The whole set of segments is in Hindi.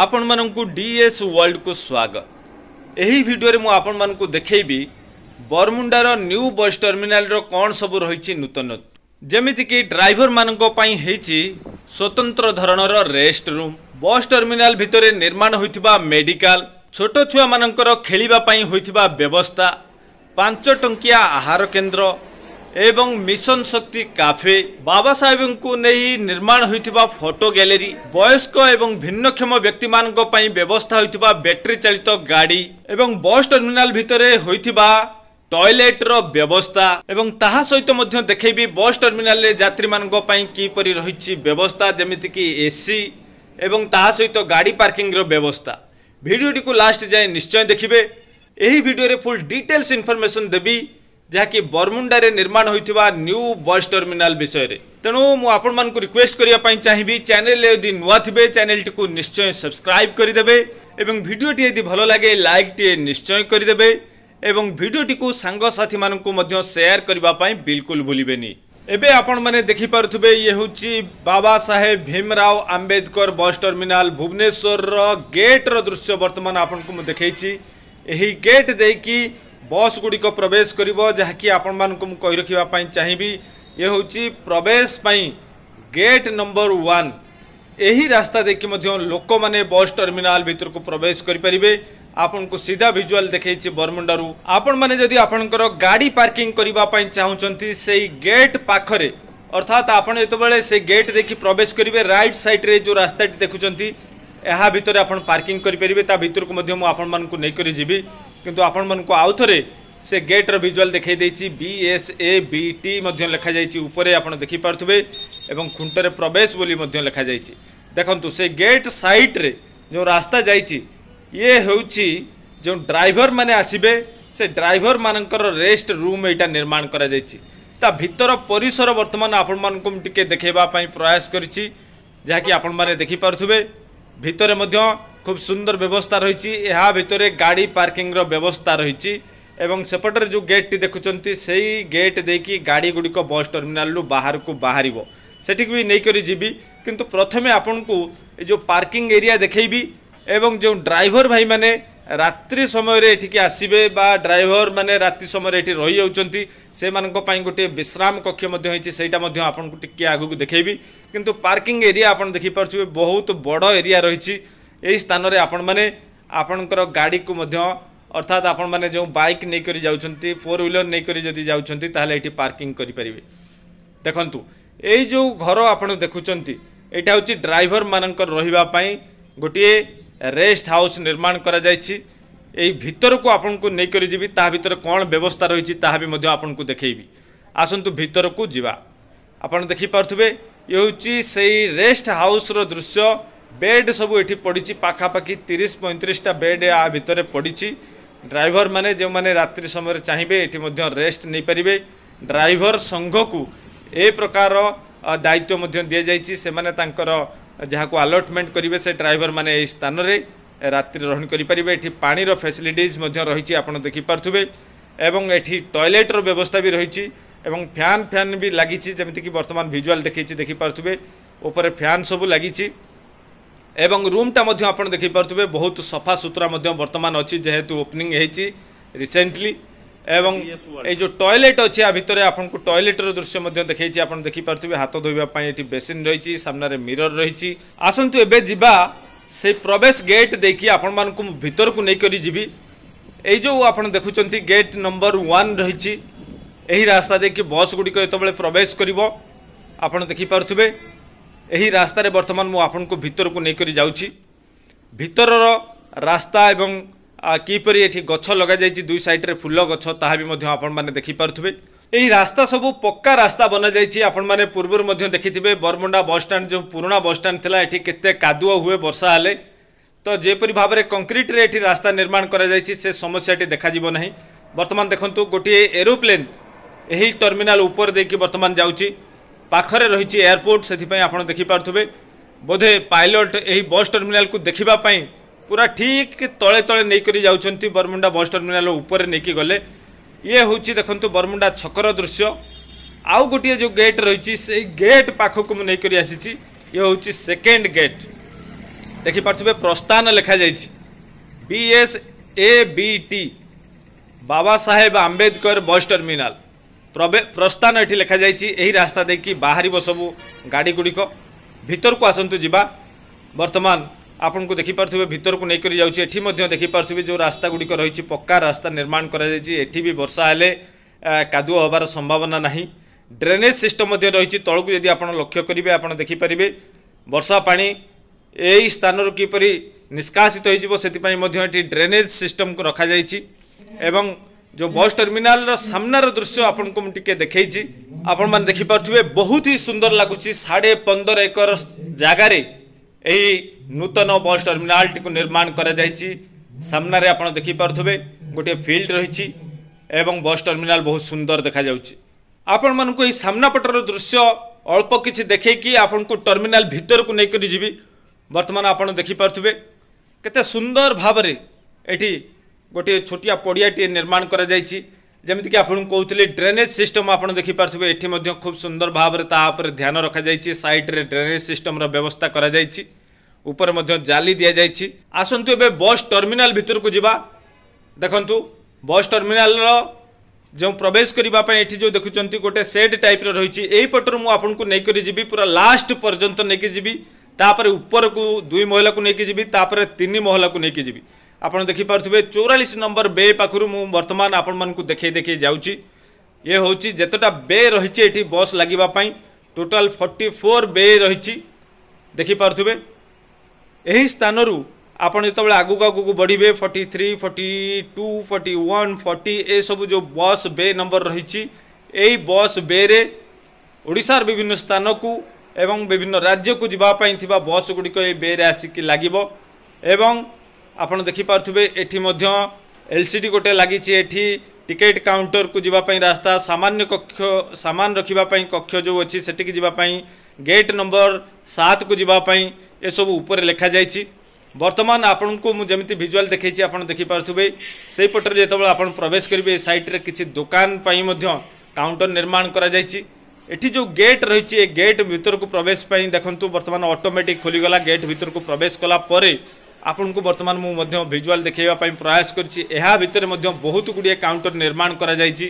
ଆପଣ ମାନଙ୍କୁ ଡିଏସ୍ ୱାର୍ଲଡକୁ ସ୍ୱାଗତ ଏହି ଭିଡ଼ିଓରେ ମୁଁ ଆପଣମାନଙ୍କୁ ଦେଖେଇବି ବରମୁଣ୍ଡାର ନ୍ୟୁ ବସ୍ ଟର୍ମିନାଲର କ'ଣ ସବୁ ରହିଛି ନୂତନ ଯେମିତିକି ଡ୍ରାଇଭରମାନଙ୍କ ପାଇଁ ହେଇଛି ସ୍ୱତନ୍ତ୍ର ଧରଣର ରେଷ୍ଟ ରୁମ୍ ବସ୍ ଟର୍ମିନାଲ ଭିତରେ ନିର୍ମାଣ ହୋଇଥିବା ମେଡ଼ିକାଲ ଛୋଟ ଛୁଆମାନଙ୍କର ଖେଳିବା ପାଇଁ ହୋଇଥିବା ବ୍ୟବସ୍ଥା ପାଞ୍ଚ ଟଙ୍କିଆ ଆହାର କେନ୍ଦ୍ର ଏବଂ ମିଶନ ଶକ୍ତି କାଫେ ବାବା ସାହେବଙ୍କୁ ନେଇ ନିର୍ମାଣ ହୋଇଥିବା ଫଟୋ ଗ୍ୟାଲେରୀ ବୟସ୍କ ଏବଂ ଭିନ୍ନକ୍ଷମ ବ୍ୟକ୍ତିମାନଙ୍କ ପାଇଁ ବ୍ୟବସ୍ଥା ହୋଇଥିବା ବ୍ୟାଟେରୀ ଚାଳିତ ଗାଡ଼ି ଏବଂ ବସ୍ ଟର୍ମିନାଲ ଭିତରେ ହୋଇଥିବା ଟଏଲେଟ୍ର ବ୍ୟବସ୍ଥା ଏବଂ ତାହା ସହିତ ମଧ୍ୟ ଦେଖେଇବି ବସ୍ ଟର୍ମିନାଲରେ ଯାତ୍ରୀମାନଙ୍କ ପାଇଁ କିପରି ରହିଛି ବ୍ୟବସ୍ଥା ଯେମିତିକି ଏସି ଏବଂ ତାହା ସହିତ ଗାଡ଼ି ପାର୍କିଂର ବ୍ୟବସ୍ଥା ଭିଡ଼ିଓଟିକୁ ଲାଷ୍ଟ ଯାଏଁ ନିଶ୍ଚୟ ଦେଖିବେ ଏହି ଭିଡ଼ିଓରେ ଫୁଲ୍ ଡିଟେଲ୍ସ ଇନଫର୍ମେସନ୍ ଦେବି ଯାହାକି ବରମୁଣ୍ଡାରେ ନିର୍ମାଣ ହୋଇଥିବା ନ୍ୟୁ ବସ୍ ଟର୍ମିନାଲ ବିଷୟରେ ତେଣୁ ମୁଁ ଆପଣମାନଙ୍କୁ ରିକ୍ୱେଷ୍ଟ କରିବା ପାଇଁ ଚାହିଁବି ଚ୍ୟାନେଲ ଯଦି ନୂଆ ଥିବେ ଚ୍ୟାନେଲଟିକୁ ନିଶ୍ଚୟ ସବସ୍କ୍ରାଇବ କରିଦେବେ ଏବଂ ଭିଡ଼ିଓଟି ଯଦି ଭଲ ଲାଗେ ଲାଇକ୍ଟିଏ ନିଶ୍ଚୟ କରିଦେବେ ଏବଂ ଭିଡ଼ିଓଟିକୁ ସାଙ୍ଗସାଥିମାନଙ୍କୁ ମଧ୍ୟ ସେୟାର କରିବା ପାଇଁ ବିଲକୁଲ ଭୁଲିବେନି ଏବେ ଆପଣମାନେ ଦେଖିପାରୁଥିବେ ଇଏ ହେଉଛି ବାବା ସାହେବ ଭୀମରାଓ ଆମ୍ବେଦକର ବସ୍ ଟର୍ମିନାଲ ଭୁବନେଶ୍ୱରର ଗେଟ୍ର ଦୃଶ୍ୟ ବର୍ତ୍ତମାନ ଆପଣଙ୍କୁ ମୁଁ ଦେଖେଇଛି ଏହି ଗେଟ୍ ଦେଇକି बस गुड़िक प्रवेश कर चाहिए ये हूँ प्रवेश गेट नंबर वन यही रास्ता देखी लोक मैंने बस टर्मिनाल भितर को प्रवेश करेंगे आपन को सीधा भिजुआल देखिए बरमुंडार आपण मैंने जदि आपणकर गाड़ी पार्किंग करने चाहते से गेट पाखे अर्थात आपत जो बड़े से गेट देखी प्रवेश करेंगे रईट सैड्रे जो रास्ता देखुंत यहाँ भितर आप पार्किंग करेंगे ता भर को नहींकर जी କିନ୍ତୁ ଆପଣମାନଙ୍କୁ ଆଉ ଥରେ ସେ ଗେଟ୍ର ଭିଜୁଆଲ୍ ଦେଖାଇ ଦେଇଛି ବି ଏସ୍ ଏ ବି ଟି ମଧ୍ୟ ଲେଖାଯାଇଛି ଉପରେ ଆପଣ ଦେଖିପାରୁଥିବେ ଏବଂ ଖୁଣ୍ଟରେ ପ୍ରବେଶ ବୋଲି ମଧ୍ୟ ଲେଖାଯାଇଛି ଦେଖନ୍ତୁ ସେ ଗେଟ୍ ସାଇଟ୍ରେ ଯେଉଁ ରାସ୍ତା ଯାଇଛି ଇଏ ହେଉଛି ଯେଉଁ ଡ୍ରାଇଭରମାନେ ଆସିବେ ସେ ଡ୍ରାଇଭରମାନଙ୍କର ରେଷ୍ଟ ରୁମ୍ ଏଇଟା ନିର୍ମାଣ କରାଯାଇଛି ତା ଭିତର ପରିସର ବର୍ତ୍ତମାନ ଆପଣମାନଙ୍କୁ ମୁଁ ଟିକିଏ ଦେଖାଇବା ପାଇଁ ପ୍ରୟାସ କରିଛି ଯାହାକି ଆପଣମାନେ ଦେଖିପାରୁଥିବେ ଭିତରେ ମଧ୍ୟ खूब सुंदर व्यवस्था रही भितर गाड़ी पार्किंग व्यवस्था रही सेपटर जो गेट टी देखुं से ही गेट देखी गाड़ी गुड़िक बस टर्मिनाल बाहर को बाहर सेठक भी नहींकर जी कि प्रथम आपन को जो पार्किंग एरिया देखी एवं जो ड्राइवर भाई मैंने रात्रि समय रे के आसबे बा ड्राइवर मैंने राति समय ये रही होती गोटे विश्राम कक्ष से आपको टी आगे देखी कि पार्किंग एरिया आप देखिपे बहुत बड़ एरिया रही ଏହି ସ୍ଥାନରେ ଆପଣମାନେ ଆପଣଙ୍କର ଗାଡ଼ିକୁ ମଧ୍ୟ ଅର୍ଥାତ୍ ଆପଣମାନେ ଯେଉଁ ବାଇକ୍ ନେଇକରି ଯାଉଛନ୍ତି ଫୋର୍ ହ୍ୱିଲର୍ ନେଇକରି ଯଦି ଯାଉଛନ୍ତି ତାହେଲେ ଏଠି ପାର୍କିଂ କରିପାରିବେ ଦେଖନ୍ତୁ ଏଇ ଯେଉଁ ଘର ଆପଣ ଦେଖୁଛନ୍ତି ଏଇଟା ହେଉଛି ଡ୍ରାଇଭରମାନଙ୍କର ରହିବା ପାଇଁ ଗୋଟିଏ ରେଷ୍ଟ ହାଉସ୍ ନିର୍ମାଣ କରାଯାଇଛି এই ভিতরকু আপনার নেইকরি যাবি তা ভিতরে কোণ ব্যবস্থা রয়েছে তাহা বি আপনার দেখেবি আসন্তু ভিতরকু যা আপনার দেখিপারে ইয়ে হচ্ছে সেই রেস্ট হাউসর দৃশ্য বেড সবু এটি পড়িছি পাখাপাখি তিরিশ পঁয়ত্রিশটা বেড আ ভিতরে পড়িছি ড্রাইভর মানে যে রাত্রি সময় চাহিবে এটি মধ্যে রেস্ট নেইপারে ড্রাইভর সংঘকু এ প্রকার দায়িত্ব মধ্যে দিয়ে যাই সেমানে তাঁকর যা আলটমেন্ট করবে সে ড্রাইভর মানে এই স্থানরে রাত্রি রহণ করে এটি পানির ফ্যাসিলিটিজ রয়েছে আপনার দেখিপারে এবং এটি টয়লেটর ব্যবস্থা বি রয়েছে এবং ফ্যান ফ্যান বি লাগিছি যেমিকি বর্তমান ভিজুয়াল দেখেছি দেখিপারে উপরে ফ্যান সবু লাগিছে এবং রুমটা মধ্যে আপনার দেখিপারে বহুত সফাসুতরা মধ্যে বর্তমান অছি যেহেতু ওপনিং হয়েছি রিসেন্টলি এবং এই যে টয়লেট অছে আ ভিতরে আপনার টয়লেটর দৃশ্য মধ্যে দেখাইছি আপনার দেখিপারে হাত ধোবা এটি বেসিন রয়েছে সামনে মিরর রয়েছে আসন্তু এবে যা সেই প্রবেশ গেট দেখি আপন মানুষ ভিতরক নেইকি যাবি এই যে আপনার দেখুম গেট নম্বর ওয়ান রয়েছে এই রাস্তা দেখি বস গুড়ি যেতবে প্রবেশ করব আপনার দেখিপারে ଏହି ରାସ୍ତାରେ ବର୍ତ୍ତମାନ ମୁଁ ଆପଣଙ୍କୁ ଭିତରକୁ ନେଇକରି ଯାଉଛି ଭିତରର ରାସ୍ତା ଏବଂ କିପରି ଏଠି ଗଛ ଲଗାଯାଇଛି ଦୁଇ ସାଇଡ଼୍ରେ ଫୁଲ ଗଛ ତାହା ବି ମଧ୍ୟ ଆପଣମାନେ ଦେଖିପାରୁଥିବେ ଏହି ରାସ୍ତା ସବୁ ପକ୍କା ରାସ୍ତା ବନାଯାଇଛି ଆପଣମାନେ ପୂର୍ବରୁ ମଧ୍ୟ ଦେଖିଥିବେ ବରମୁଣ୍ଡା ବସ୍ଷ୍ଟାଣ୍ଡ ଯେଉଁ ପୁରୁଣା ବସ୍ଷ୍ଟାଣ୍ଡ ଥିଲା ଏଠି କେତେ କାଦୁଅ ହୁଏ ବର୍ଷା ହେଲେ ତ ଯେପରି ଭାବରେ କଂକ୍ରିଟରେ ଏଠି ରାସ୍ତା ନିର୍ମାଣ କରାଯାଇଛି ସେ ସମସ୍ୟାଟି ଦେଖାଯିବ ନାହିଁ ବର୍ତ୍ତମାନ ଦେଖନ୍ତୁ ଗୋଟିଏ ଏରୋପ୍ଲେନ୍ ଏହି ଟର୍ମିନାଲ ଉପରେ ଦେଇକି ବର୍ତ୍ତମାନ ଯାଉଛି ପାଖରେ ରହିଛି ଏୟାରପୋର୍ଟ ସେଥିପାଇଁ ଆପଣ ଦେଖିପାରୁଥିବେ ବୋଧେ ପାଇଲଟ ଏହି ବସ୍ ଟର୍ମିନାଲକୁ ଦେଖିବା ପାଇଁ ପୁରା ଠିକ୍ ତଳେ ତଳେ ନେଇକରି ଯାଉଛନ୍ତି ବରମୁଣ୍ଡା ବସ୍ ଟର୍ମିନାଲ ଉପରେ ନେଇକି ଗଲେ ଇଏ ହେଉଛି ଦେଖନ୍ତୁ ବରମୁଣ୍ଡା ଛକର ଦୃଶ୍ୟ ଆଉ ଗୋଟିଏ ଯେଉଁ ଗେଟ୍ ରହିଛି ସେଇ ଗେଟ୍ ପାଖକୁ ମୁଁ ନେଇକରି ଆସିଛି ଇଏ ହେଉଛି ସେକେଣ୍ଡ ଗେଟ୍ ଦେଖିପାରୁଥିବେ ପ୍ରସ୍ଥାନ ଲେଖାଯାଇଛି ବି ଏସ୍ ଏ ବି ଟି ବାବା ସାହେବ ଆମ୍ବେଦକର ବସ୍ ଟର୍ମିନାଲ प्रस्थान ये लिखा जाइए यही रास्ता देख बाहर सब गाड़ी गुड़िक भितर को आसतु जवा बर्तमान आपन को देखिपे भी भितर को लेकर जाठी देखिपे जो रास्ता गुड़िक रही पक्का रास्ता निर्माण करसा हेले काद हबार संभावना ना ड्रेनेज सिस्टम रही तौक यदि आप लक्ष्य करेंगे आप देखिपर वर्षा पा यही स्थान किपरी निष्कासित हो ड्रेनेज सिस्टम को रखा रखाई जो बस टर्मिनाल सामनार दृश्य आपन को टी देखी आपण मैंने देखिपे बहुत ही सुंदर लगुच साढ़े पंदर एकर जगार यही नूतन बस टर्मिनाल टी निर्माण करामनार आप देखिपे गोटे फिल्ड रही बस टर्मिनाल बहुत सुंदर देखा आपण मान को सामना पटर दृश्य अल्प किसी देखी आपन को टर्मिनाल भितर को लेकर जी बर्तमान आपड़ देखिपे के सुंदर भाव ये ଗୋଟିଏ ଛୋଟିଆ ପଡ଼ିଆଟିଏ ନିର୍ମାଣ କରାଯାଇଛି ଯେମିତିକି ଆପଣଙ୍କୁ କହୁଥିଲି ଡ୍ରେନେଜ୍ ସିଷ୍ଟମ୍ ଆପଣ ଦେଖିପାରୁଥିବେ ଏଠି ମଧ୍ୟ ଖୁବ୍ ସୁନ୍ଦର ଭାବରେ ତା ଉପରେ ଧ୍ୟାନ ରଖାଯାଇଛି ସାଇଟ୍ରେ ଡ୍ରେନେଜ୍ ସିଷ୍ଟମ୍ର ବ୍ୟବସ୍ଥା କରାଯାଇଛି ଉପରେ ମଧ୍ୟ ଜାଲି ଦିଆଯାଇଛି ଆସନ୍ତୁ ଏବେ ବସ୍ ଟର୍ମିନାଲ୍ ଭିତରକୁ ଯିବା ଦେଖନ୍ତୁ ବସ୍ ଟର୍ମିନାଲ୍ର ଯେଉଁ ପ୍ରବେଶ କରିବା ପାଇଁ ଏଠି ଯେଉଁ ଦେଖୁଛନ୍ତି ଗୋଟେ ସେଟ୍ ଟାଇପ୍ର ରହିଛି ଏଇପଟରୁ ମୁଁ ଆପଣଙ୍କୁ ନେଇକରି ଯିବି ପୁରା ଲାଷ୍ଟ ପର୍ଯ୍ୟନ୍ତ ନେଇକି ଯିବି ତାପରେ ଉପରକୁ ଦୁଇ ମହଲାକୁ ନେଇକି ଯିବି ତାପରେ ତିନି ମହଲାକୁ ନେଇକି ଯିବି आप देखिपे चौरालीस नंबर बे पाखु बर्तमान आपण मानक देख देखे जाए हूँ जतटा बे रही है ये बस लगवापी टोटाल फर्टी फोर बे रही देखिपे स्थान स्थानु आप जो आगुक आगुक बढ़े forty three forty two forty one forty ए सबू जो बस बे नंबर रही बस बे ओडार विभिन्न स्थान को एवं विभिन्न राज्य को जीवाई बस गुड़िक बे आसिक लगे आपत देखिपे ये एल सी डी गोटे लगी टिकेट काउंटर को जीवाई रास्ता सामान्य कक्ष सामान रखापी कक्ष जो अच्छी सेठ की जीवाई गेट नंबर सात को जीवाई ये सब उपर लिखा जा बर्तमान आपन को मुझे भिजुआल देखे आपड़ देखिपे से पटे जो आप प्रवेश करेंगे सैट्रे कि दोकानी काउंटर निर्माण कर गेट रही गेट भितर को प्रवेश देखूँ बर्तमान अटोमेटिक खोलीगला गेट भितर को प्रवेश कला ଆପଣଙ୍କୁ ବର୍ତ୍ତମାନ ମୁଁ ମଧ୍ୟ ଭିଜୁଆଲ୍ ଦେଖାଇବା ପାଇଁ ପ୍ରୟାସ କରିଛି ଏହା ଭିତରେ ମଧ୍ୟ ବହୁତ ଗୁଡ଼ିଏ କାଉଣ୍ଟର ନିର୍ମାଣ କରାଯାଇଛି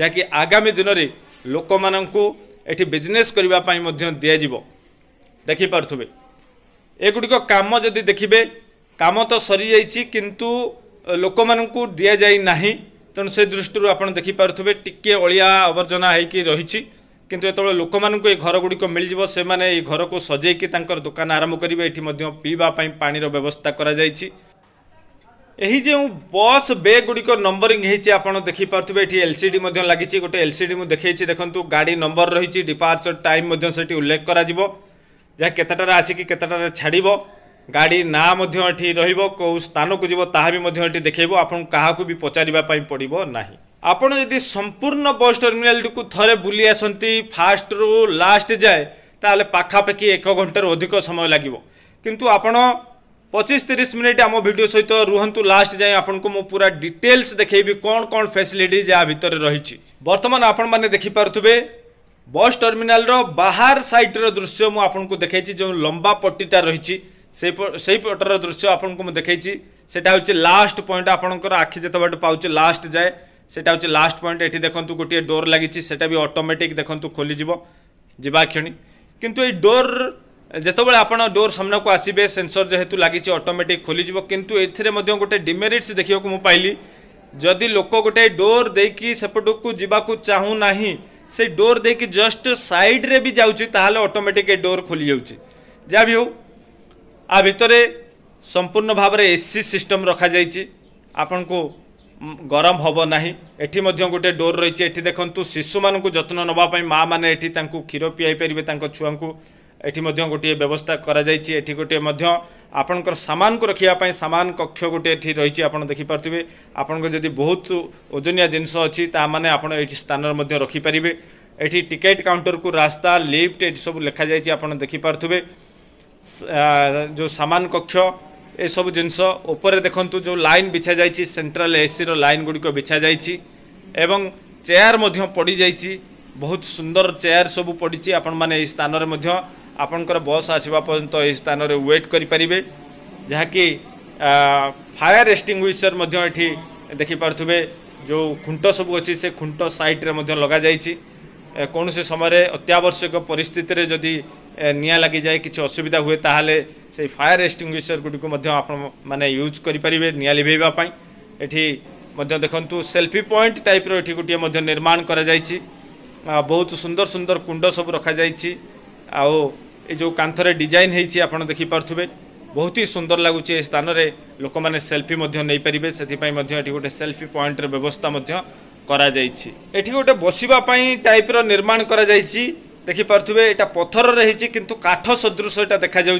ଯାହାକି ଆଗାମୀ ଦିନରେ ଲୋକମାନଙ୍କୁ ଏଠି ବିଜନେସ୍ କରିବା ପାଇଁ ମଧ୍ୟ ଦିଆଯିବ ଦେଖିପାରୁଥିବେ ଏଗୁଡ଼ିକ କାମ ଯଦି ଦେଖିବେ କାମ ତ ସରିଯାଇଛି କିନ୍ତୁ ଲୋକମାନଙ୍କୁ ଦିଆଯାଇ ନାହିଁ ତେଣୁ ସେ ଦୃଷ୍ଟିରୁ ଆପଣ ଦେଖିପାରୁଥିବେ ଟିକିଏ ଅଳିଆ ଆବର୍ଜନା ହୋଇକି ରହିଛି କିନ୍ତୁ ଯେତେବେଳେ ଲୋକମାନଙ୍କୁ ଏ ଘରଗୁଡ଼ିକ ମିଳିଯିବ ସେମାନେ ଏହି ଘରକୁ ସଜେଇକି ତାଙ୍କର ଦୋକାନ ଆରମ୍ଭ କରିବେ ଏଠି ମଧ୍ୟ ପିଇବା ପାଇଁ ପାଣିର ବ୍ୟବସ୍ଥା କରାଯାଇଛି ଏହି ଯେଉଁ ବସ୍ ବେଗ୍ ଗୁଡ଼ିକ ନମ୍ବରିଂ ହେଇଛି ଆପଣ ଦେଖିପାରୁଥିବେ ଏଠି ଏଲ୍ ସି ଡି ମଧ୍ୟ ଲାଗିଛି ଗୋଟେ ଏଲ୍ ସି ଡି ମୁଁ ଦେଖେଇଛି ଦେଖନ୍ତୁ ଗାଡ଼ି ନମ୍ବର ରହିଛି ଡିପାର୍ଚର ଟାଇମ୍ ମଧ୍ୟ ସେଠି ଉଲ୍ଲେଖ କରାଯିବ ଯାହା କେତେଟାରେ ଆସିକି କେତେଟାରେ ଛାଡ଼ିବ ଗାଡ଼ି ନାଁ ମଧ୍ୟ ଏଠି ରହିବ କେଉଁ ସ୍ଥାନକୁ ଯିବ ତାହା ବି ମଧ୍ୟ ଏଠି ଦେଖେଇବ ଆପଣଙ୍କୁ କାହାକୁ ବି ପଚାରିବା ପାଇଁ ପଡ଼ିବ ନାହିଁ ଆପଣ ଯଦି ସମ୍ପୂର୍ଣ୍ଣ ବସ୍ ଟର୍ମିନାଲ୍ଟିକୁ ଥରେ ବୁଲି ଆସନ୍ତି ଫାର୍ଷ୍ଟରୁ ଲାଷ୍ଟ ଯାଏ ତାହେଲେ ପାଖାପାଖି ଏକ ଘଣ୍ଟାରୁ ଅଧିକ ସମୟ ଲାଗିବ କିନ୍ତୁ ଆପଣ ପଚିଶ ତିରିଶ ମିନିଟ୍ ଆମ ଭିଡ଼ିଓ ସହିତ ରୁହନ୍ତୁ ଲାଷ୍ଟ ଯାଏଁ ଆପଣଙ୍କୁ ମୁଁ ପୁରା ଡିଟେଲ୍ସ ଦେଖେଇବି କ'ଣ କ'ଣ ଫ୍ୟାସିଲିଟିଜ୍ ୟା ଭିତରେ ରହିଛି ବର୍ତ୍ତମାନ ଆପଣମାନେ ଦେଖିପାରୁଥିବେ ବସ୍ ଟର୍ମିନାଲ୍ର ବାହାର ସାଇଟ୍ର ଦୃଶ୍ୟ ମୁଁ ଆପଣଙ୍କୁ ଦେଖେଇଛି ଯେଉଁ ଲମ୍ବା ପଟିଟା ରହିଛି ସେଇ ସେଇ ପଟର ଦୃଶ୍ୟ ଆପଣଙ୍କୁ ମୁଁ ଦେଖେଇଛି ସେଟା ହେଉଛି ଲାଷ୍ଟ ପଏଣ୍ଟ ଆପଣଙ୍କର ଆଖି ଯେତେବାଟ ପାଉଛି ଲାଷ୍ଟ ଯାଏ সেটা হচ্ছে লাস্ট পয়েন্ট এটি দেখুন গোটিয়ে ডোর লাগিছি সেটা বি অটোমেটিক দেখুন খোলিযোগ যা ক্ষণি কিন্তু এই ডোর যেতবে আপনার ডোর সামনাকু আসবে সেন্সর যেহেতু লাগিছে অটোমেটিক খোলিযোগ কিন্তু এতে গোটে ডিমেরিটস দেখা পাইলি যদি লোক গোটে ডোর দিয়ে সেপটক যা চাহু না সে ডোর দিয়ে জস্ট সাইড্রে বি যাচ্ছি তাহলে অটোমেটিক এই ডোর খোলি যাচ্ছে যা বি হো আ ভিতরে সম্পূর্ণ ভাবে এসি সিস্টম রখা যাইছি আপনার ଗରମ ହେବ ନାହିଁ ଏଠି ମଧ୍ୟ ଗୋଟେ ଡୋର୍ ରହିଛି ଏଠି ଦେଖନ୍ତୁ ଶିଶୁମାନଙ୍କୁ ଯତ୍ନ ନେବା ପାଇଁ ମାଆମାନେ ଏଠି ତାଙ୍କୁ କ୍ଷୀର ପିଆଇ ପାରିବେ ତାଙ୍କ ଛୁଆଙ୍କୁ ଏଠି ମଧ୍ୟ ଗୋଟିଏ ବ୍ୟବସ୍ଥା କରାଯାଇଛି ଏଠି ଗୋଟିଏ ମଧ୍ୟ ଆପଣଙ୍କର ସାମାନକୁ ରଖିବା ପାଇଁ ସାମାନ କକ୍ଷ ଗୋଟିଏ ଏଠି ରହିଛି ଆପଣ ଦେଖିପାରୁଥିବେ ଆପଣଙ୍କର ଯଦି ବହୁତ ଓଜନିଆ ଜିନିଷ ଅଛି ତାମାନେ ଆପଣ ଏଠି ସ୍ଥାନରେ ମଧ୍ୟ ରଖିପାରିବେ ଏଠି ଟିକେଟ୍ କାଉଣ୍ଟରକୁ ରାସ୍ତା ଲିଫ୍ଟ ଏଠି ସବୁ ଲେଖାଯାଇଛି ଆପଣ ଦେଖିପାରୁଥିବେ ଯେଉଁ ସାମାନ କକ୍ଷ ଏସବୁ ଜିନିଷ ଉପରେ ଦେଖନ୍ତୁ ଯେଉଁ ଲାଇନ୍ ବିଛାଯାଇଛି ସେଣ୍ଟ୍ରାଲ୍ ଏସିର ଲାଇନ୍ ଗୁଡ଼ିକ ବିଛାଯାଇଛି ଏବଂ ଚେୟାର ମଧ୍ୟ ପଡ଼ିଯାଇଛି ବହୁତ ସୁନ୍ଦର ଚେୟାର ସବୁ ପଡ଼ିଛି ଆପଣମାନେ ଏହି ସ୍ଥାନରେ ମଧ୍ୟ ଆପଣଙ୍କର ବସ୍ ଆସିବା ପର୍ଯ୍ୟନ୍ତ ଏହି ସ୍ଥାନରେ ୱେଟ୍ କରିପାରିବେ ଯାହାକି ଫାୟାର ଏକ୍ସଟିଙ୍ଗୁଇସର ମଧ୍ୟ ଏଠି ଦେଖିପାରୁଥିବେ ଯେଉଁ ଖୁଣ୍ଟ ସବୁ ଅଛି ସେ ଖୁଣ୍ଟ ସାଇଟ୍ରେ ମଧ୍ୟ ଲଗାଯାଇଛି କୌଣସି ସମୟରେ ଅତ୍ୟାବଶ୍ୟକ ପରିସ୍ଥିତିରେ ଯଦି ନିଆଁ ଲାଗିଯାଏ କିଛି ଅସୁବିଧା ହୁଏ ତାହେଲେ ସେଇ ଫାୟାର ଏକ୍ସଟିଙ୍ଗୁଇସର ଗୁଡ଼ିକୁ ମଧ୍ୟ ଆପଣମାନେ ୟୁଜ୍ କରିପାରିବେ ନିଆଁ ଲିଭାଇବା ପାଇଁ ଏଠି ମଧ୍ୟ ଦେଖନ୍ତୁ ସେଲ୍ଫି ପଏଣ୍ଟ ଟାଇପ୍ର ଏଠି ଗୋଟିଏ ମଧ୍ୟ ନିର୍ମାଣ କରାଯାଇଛି ବହୁତ ସୁନ୍ଦର ସୁନ୍ଦର କୁଣ୍ଡ ସବୁ ରଖାଯାଇଛି ଆଉ ଏ ଯେଉଁ କାନ୍ଥରେ ଡିଜାଇନ୍ ହେଇଛି ଆପଣ ଦେଖିପାରୁଥିବେ ବହୁତ ହି ସୁନ୍ଦର ଲାଗୁଛି ଏ ସ୍ଥାନରେ ଲୋକମାନେ ସେଲ୍ଫି ମଧ୍ୟ ନେଇପାରିବେ ସେଥିପାଇଁ ମଧ୍ୟ ଏଠି ଗୋଟେ ସେଲ୍ଫି ପଏଣ୍ଟର ବ୍ୟବସ୍ଥା ମଧ୍ୟ କରାଯାଇଛି ଏଠି ଗୋଟେ ବସିବା ପାଇଁ ଟାଇପ୍ର ନିର୍ମାଣ କରାଯାଇଛି देखिपे ये पथर रही कि काठ सदृश यहाँ देखा जा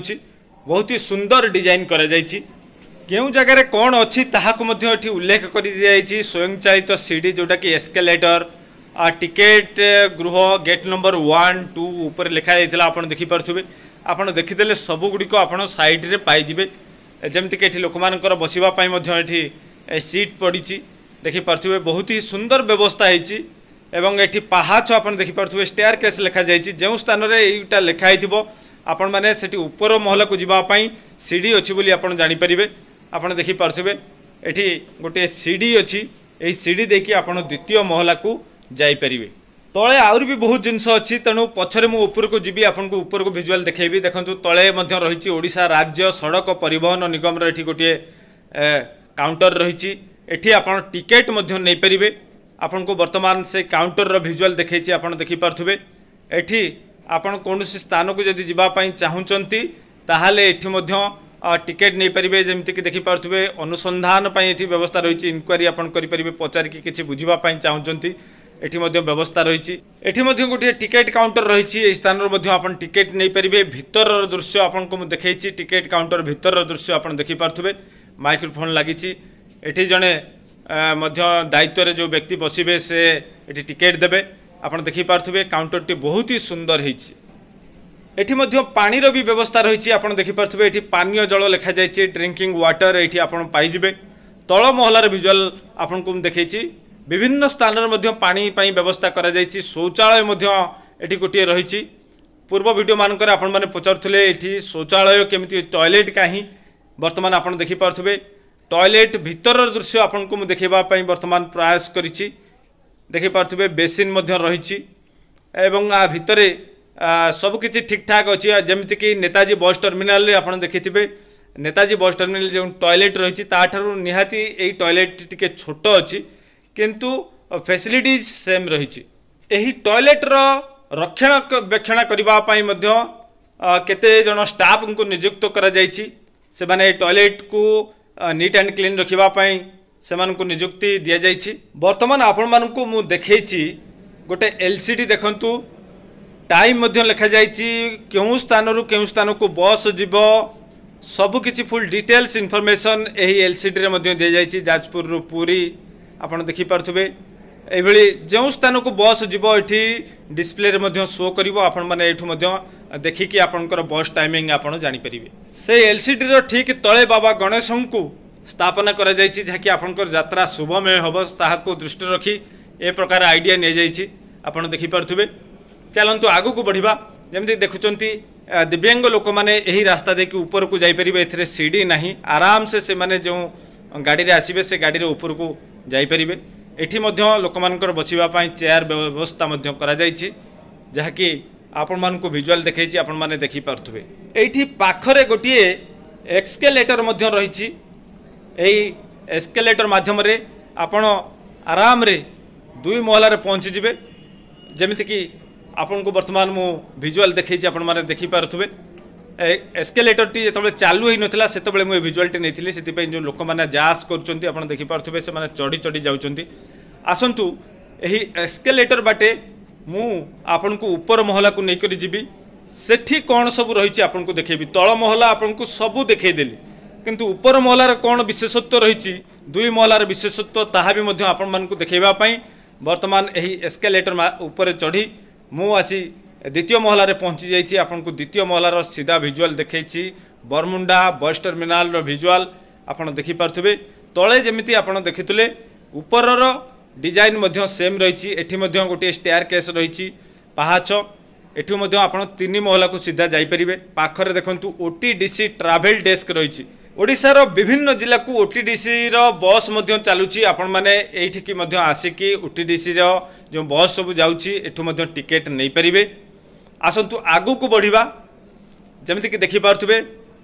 बहुत ही सुंदर डिजाइन करोंगे कौन अच्छी ताकूठी उल्लेख कर दी स्वयंचालित सीढ़ी जोटा कि एस्केलेटर टिकेट गृह गेट नंबर वन टू पर लिखाई आप देखिपे आप देखीदे सब आप सैड्रे पाई जमीक लोक मान बसवाई सीट पड़ी देखिपे बहुत ही सुंदर व्यवस्था होती এবং এটি পাহাচ আপনার দেখিপারে স্টেয়ার কেস লেখা লেখাযাই যে স্থানের এইটা লেখা হয়েছিল আপন মানে সেটি উপর মহলাকে যাওয়া সিডি অছি বলে আপনার জাঁপারে আপনার দেখিপারে এটি গোটিয়ে সিডি অছি এই সিডি দেখি আপনার দ্বিতীয় মহলাকে যাইপারে তলে আহরি বি বহু জিনিস অছি তেণু পছরে মু উপরকু যাবি আপনার উপরকু ভিজুয়াল দেখাইবি দেখুন তলে রয়েছে ওড়শা রাজ্য সড়ক পরিবহন নিগমের এটি গোটিয়ে কাউন্টর রয়েছে এটি আপনার টিকেট নেইপারে আপনক বৰ্তমান সে কাউন্টারৰ ভিজুৱেল দেখাইছে আপোন দেখি পাৰ্থেবে এঠী আপোন কোন কোন স্থানক যদি যিবা পই চাউচন্তি তাহলে এঠী মধ্য টිකিট নেই পৰিবে যেমতিকে দেখি পাৰ্থেবে অনুসন্ধান পই এঠী ব্যৱস্থা ৰৈছি ইনকুৱাৰী আপোন কৰি পৰিবে পচাৰ কি কি কিছু বুজিবা পই চাউচন্তি এঠী মধ্য ব্যৱস্থা ৰৈছি এঠী মধ্য গটি টිකিট কাউন্টার ৰৈছি এই স্থানৰ মধ্য আপোন টිකিট নেই পৰিবে ভিতৰৰ দৃশ্য আপোনক ম দেখাইছি টිකিট কাউন্টার ভিতৰৰ দৃশ্য আপোন দেখি পাৰ্থেবে মাইক্ৰোফোন লাগিছি এঠী জনে ମଧ୍ୟ ଦାୟିତ୍ୱରେ ଯେଉଁ ବ୍ୟକ୍ତି ବସିବେ ସେ ଏଠି ଟିକେଟ୍ ଦେବେ ଆପଣ ଦେଖିପାରୁଥିବେ କାଉଣ୍ଟରଟି ବହୁତ ହି ସୁନ୍ଦର ହେଇଛି ଏଠି ମଧ୍ୟ ପାଣିର ବି ବ୍ୟବସ୍ଥା ରହିଛି ଆପଣ ଦେଖିପାରୁଥିବେ ଏଠି ପାନୀୟ ଜଳ ଲେଖାଯାଇଛି ଡ୍ରିଙ୍କିଂ ୱାଟର ଏଇଠି ଆପଣ ପାଇଯିବେ ତଳ ମହଲାର ଭିଜୁଆଲ୍ ଆପଣଙ୍କୁ ମୁଁ ଦେଖେଇଛି ବିଭିନ୍ନ ସ୍ଥାନରେ ମଧ୍ୟ ପାଣି ପାଇଁ ବ୍ୟବସ୍ଥା କରାଯାଇଛି ଶୌଚାଳୟ ମଧ୍ୟ ଏଠି ଗୋଟିଏ ରହିଛି ପୂର୍ବ ଭିଡ଼ିଓମାନଙ୍କରେ ଆପଣମାନେ ପଚାରୁଥିଲେ ଏଠି ଶୌଚାଳୟ କେମିତି ଟଏଲେଟ୍ କାହିଁ ବର୍ତ୍ତମାନ ଆପଣ ଦେଖିପାରୁଥିବେ टॉयलेट भितर दृश्य आपन को मु देखापी वर्तमान प्रयास कर देखिपे बेसीन रही भितर सबकि ठीक ठाक अच्छे जमीक नेताजी बस टर्मिनाल आपत देखि नेताजी बस टर्मिनाल जो टॉयलेट रही निहाती ये टॉयलेट टी छोट अच्छी किंतु फैसिलिटीज सेम रही टयलेटर रक्षण बेक्षण करने के निजुक्त करने टयलेट को नीट एंड क्लीन रखापी से निजुक्ति दि जाइए बर्तमान आपण मानक देखे गोटे एल सी डी देखु टाइम लिखा जा स्थान को बस जीव सबकि फुल डिटेल्स इनफर्मेसन यही एल सी डी जापुर पुरी आपत देखिपे ये जो स्थान को बस जीव ये डिस्प्ले शो कर आपण मैंने ଦେଖିକି ଆପଣଙ୍କର ବସ୍ ଟାଇମିଂ ଆପଣ ଜାଣିପାରିବେ ସେ ଏଲ୍ସିଡ଼ିର ଠିକ୍ ତଳେ ବାବା ଗଣେଶଙ୍କୁ ସ୍ଥାପନା କରାଯାଇଛି ଯାହାକି ଆପଣଙ୍କର ଯାତ୍ରା ଶୁଭମୟ ହେବ ତାହାକୁ ଦୃଷ୍ଟିରେ ରଖି ଏ ପ୍ରକାର ଆଇଡ଼ିଆ ନିଆଯାଇଛି ଆପଣ ଦେଖିପାରୁଥିବେ ଚାଲନ୍ତୁ ଆଗକୁ ବଢ଼ିବା ଯେମିତି ଦେଖୁଛନ୍ତି ଦିବ୍ୟାଙ୍ଗ ଲୋକମାନେ ଏହି ରାସ୍ତା ଦେଇକି ଉପରକୁ ଯାଇପାରିବେ ଏଥିରେ ସିଡ଼ି ନାହିଁ ଆରାମସେ ସେମାନେ ଯେଉଁ ଗାଡ଼ିରେ ଆସିବେ ସେ ଗାଡ଼ିରେ ଉପରକୁ ଯାଇପାରିବେ ଏଠି ମଧ୍ୟ ଲୋକମାନଙ୍କର ବସିବା ପାଇଁ ଚେୟାର ବ୍ୟବସ୍ଥା ମଧ୍ୟ କରାଯାଇଛି ଯାହାକି ଆପଣମାନଙ୍କୁ ଭିଜୁଆଲ୍ ଦେଖେଇଛି ଆପଣମାନେ ଦେଖିପାରୁଥିବେ ଏଇଠି ପାଖରେ ଗୋଟିଏ ଏକ୍ସକେଲେଟର ମଧ୍ୟ ରହିଛି ଏହି ଏକ୍ସକେଲେଟର ମାଧ୍ୟମରେ ଆପଣ ଆରାମରେ ଦୁଇ ମହଲାରେ ପହଞ୍ଚିଯିବେ ଯେମିତିକି ଆପଣଙ୍କୁ ବର୍ତ୍ତମାନ ମୁଁ ଭିଜୁଆଲ୍ ଦେଖେଇଛି ଆପଣମାନେ ଦେଖିପାରୁଥିବେ ଏସ୍କେଲେଟରଟି ଯେତେବେଳେ ଚାଲୁ ହୋଇନଥିଲା ସେତେବେଳେ ମୁଁ ଏ ଭିଜୁଆଲ୍ଟି ନେଇଥିଲି ସେଥିପାଇଁ ଯେଉଁ ଲୋକମାନେ ଯାଆସ କରୁଛନ୍ତି ଆପଣ ଦେଖିପାରୁଥିବେ ସେମାନେ ଚଢ଼ି ଚଢ଼ି ଯାଉଛନ୍ତି ଆସନ୍ତୁ ଏହି ଏସ୍କେଲେଟର ବାଟେ ମୁଁ ଆପଣଙ୍କୁ ଉପର ମହଲାକୁ ନେଇକରି ଯିବି ସେଠି କ'ଣ ସବୁ ରହିଛି ଆପଣଙ୍କୁ ଦେଖେଇବି ତଳ ମହଲା ଆପଣଙ୍କୁ ସବୁ ଦେଖେଇଦେଲି କିନ୍ତୁ ଉପର ମହଲାର କ'ଣ ବିଶେଷତ୍ୱ ରହିଛି ଦୁଇ ମହଲାର ବିଶେଷତ୍ୱ ତାହା ବି ମଧ୍ୟ ଆପଣମାନଙ୍କୁ ଦେଖେଇବା ପାଇଁ ବର୍ତ୍ତମାନ ଏହି ଏସ୍କାଲେଟର ଉପରେ ଚଢ଼ି ମୁଁ ଆସି ଦ୍ୱିତୀୟ ମହଲାରେ ପହଞ୍ଚି ଯାଇଛି ଆପଣଙ୍କୁ ଦ୍ୱିତୀୟ ମହଲାର ସିଧା ଭିଜୁଆଲ୍ ଦେଖେଇଛି ବରମୁଣ୍ଡା ବସ୍ ଟର୍ମିନାଲ୍ର ଭିଜୁଆଲ୍ ଆପଣ ଦେଖିପାରୁଥିବେ ତଳେ ଯେମିତି ଆପଣ ଦେଖିଥିଲେ ଉପରର ডিজাইন মধ্যে সেম রয়েছে এটি মধ্যে গোটিয়ে স্টেয়ার কেস রয়েছে পাহাচ এঠু মধ্যে আপনার তিন মহলাকু সিধা যাইপারে পাখে দেখুন ওটিডিসি ট্রাভেল ডেস্ক রয়েছে ଓଡ଼ିଶାର ବିଭିନ୍ନ ଜିଲ୍ଲାକୁ ଓ ଟି ଡି ସିର ବସ୍ ମଧ୍ୟ ଚାଲୁଛି ଆପଣମାନେ ଏଇଠିକି ମଧ୍ୟ ଆସିକି ଓ ଟି ଡି ସିର ଯେଉଁ ବସ୍ ସବୁ ଯାଉଛି ଏଠୁ ମଧ୍ୟ ଟିକେଟ୍ ନେଇପାରିବେ ଆସନ୍ତୁ ଆଗକୁ ବଢ଼ିବା ଯେମିତିକି ଦେଖିପାରୁଥିବେ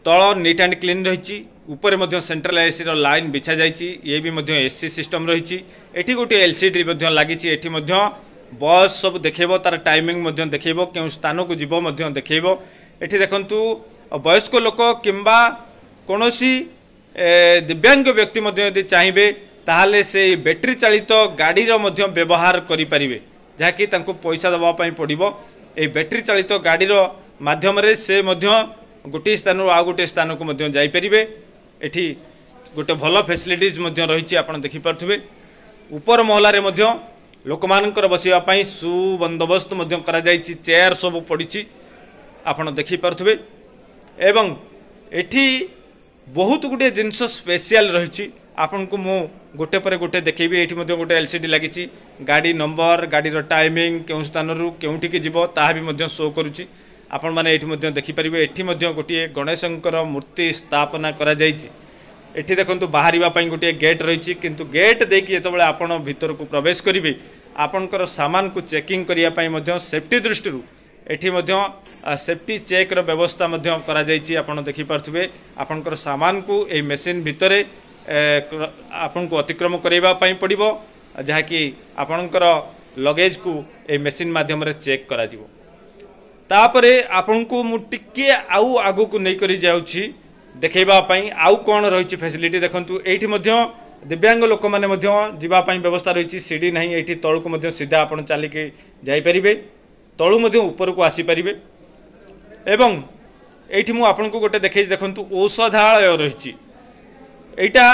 ତଳ ନିଟ୍ ଆଣ୍ଡ କ୍ଲିନ୍ ରହିଛି উপরে মধ্যে সেন্ট্রালাইজড লাইন বিছা যাইছি ইয়ে বি মধ্যে এসি সিস্টম রয়েছে এটি গোটিয়ে এলসিডি মধ্যে লাগিছি এটি মধ্যে বস সব দেখেব তার টাইমিং মধ্যে দেখেব কেউ স্থানকু যাব মধ্যে দেখেব এটি দেখন্তু বয়স্ক লোক কিংবা কোণী দিব্যাঙ্গ ব্যক্তি মধ্যে যদি চাইবে তাহলে সেই ব্যাটেরি চালিত গাড়ির মধ্যে ব্যবহার করিপারিবে ଯାହାକି ତାଙ୍କୁ ପଇସା ଦେବା ପାଇଁ ପଡ଼ିବ ଏହି ବ୍ୟାଟେରୀ ଚାଳିତ ଗାଡ଼ିର ମାଧ୍ୟମରେ ସେ ମଧ୍ୟ ଗୋଟିଏ ସ୍ଥାନରୁ ଆଉ ଗୋଟିଏ ସ୍ଥାନକୁ ମଧ୍ୟ ଯାଇପାରିବେ এটি ଗୋଟେ ଭଲ ଫେସିଲିଟିଜ୍ ମଧ୍ୟ ରହିଛି ଆପଣ ଦେଖିପାରୁଥିବେ ଉପର ମହଲାରେ ମଧ୍ୟ ଲୋକମାନଙ୍କର ବସିବା ପାଇଁ ସୁବନ୍ଦୋବସ୍ତ ମଧ୍ୟ କରାଯାଇଛି ଚେୟାର ସବୁ ପଡ଼ିଛି ଆପଣ ଦେଖିପାରୁଥିବେ ଏବଂ ଏଠି ବହୁତ ଗୁଡ଼ିଏ ଜିନିଷ ସ୍ପେଶିଆଲ୍ ରହିଛି ଆପଣଙ୍କୁ ମୁଁ ଗୋଟେ ପରେ ଗୋଟେ ଦେଖେଇବି ଏଠି ମଧ୍ୟ ଗୋଟେ ଏଲ୍ ସି ଡି ଲାଗିଛି ଗାଡ଼ି ନମ୍ବର ଗାଡ଼ିର ଟାଇମିଂ କେଉଁ ସ୍ଥାନରୁ କେଉଁଠିକି ଯିବ ତାହା ବି ମଧ୍ୟ ଶୋ କରୁଛି ଆପଣମାନେ ଏଇଠି ମଧ୍ୟ ଦେଖିପାରିବେ ଏଠି ମଧ୍ୟ ଗୋଟିଏ ଗଣେଶଙ୍କର ମୂର୍ତ୍ତି ସ୍ଥାପନା କରାଯାଇଛି ଏଠି ଦେଖନ୍ତୁ ବାହାରିବା ପାଇଁ ଗୋଟିଏ ଗେଟ୍ ରହିଛି କିନ୍ତୁ ଗେଟ୍ ଦେଇକି ଯେତେବେଳେ ଆପଣ ଭିତରକୁ ପ୍ରବେଶ କରିବେ ଆପଣଙ୍କର ସାମାନକୁ ଚେକିଂ କରିବା ପାଇଁ ମଧ୍ୟ ସେଫ୍ଟି ଦୃଷ୍ଟିରୁ ଏଠି ମଧ୍ୟ ସେଫ୍ଟି ଚେକ୍ର ବ୍ୟବସ୍ଥା ମଧ୍ୟ କରାଯାଇଛି ଆପଣ ଦେଖିପାରୁଥିବେ ଆପଣଙ୍କର ସାମାନକୁ ଏହି ମେସିନ୍ ଭିତରେ ଆପଣଙ୍କୁ ଅତିକ୍ରମ କରାଇବା ପାଇଁ ପଡ଼ିବ ଯାହାକି ଆପଣଙ୍କର ଲଗେଜ୍କୁ ଏହି ମେସିନ୍ ମାଧ୍ୟମରେ ଚେକ୍ କରାଯିବ ତାପରେ ଆପଣଙ୍କୁ ମୁଁ ଟିକିଏ ଆଉ ଆଗକୁ ନେଇକରି ଯାଉଛି ଦେଖାଇବା ପାଇଁ ଆଉ କ'ଣ ରହିଛି ଫ୍ୟାସିଲିଟି ଦେଖନ୍ତୁ ଏଇଠି ମଧ୍ୟ ଦିବ୍ୟାଙ୍ଗ ଲୋକମାନେ ମଧ୍ୟ ଯିବା ପାଇଁ ବ୍ୟବସ୍ଥା ରହିଛି ସିଡ଼ି ନାହିଁ ଏଇଠି ତଳକୁ ମଧ୍ୟ ସିଧା ଆପଣ ଚାଲିକି ଯାଇପାରିବେ ତଳୁ ମଧ୍ୟ ଉପରକୁ ଆସିପାରିବେ ଏବଂ ଏଇଠି ମୁଁ ଆପଣଙ୍କୁ ଗୋଟେ ଦେଖେଇ ଦେଖନ୍ତୁ ଔଷଧାଳୟ ରହିଛି ଏଇଟା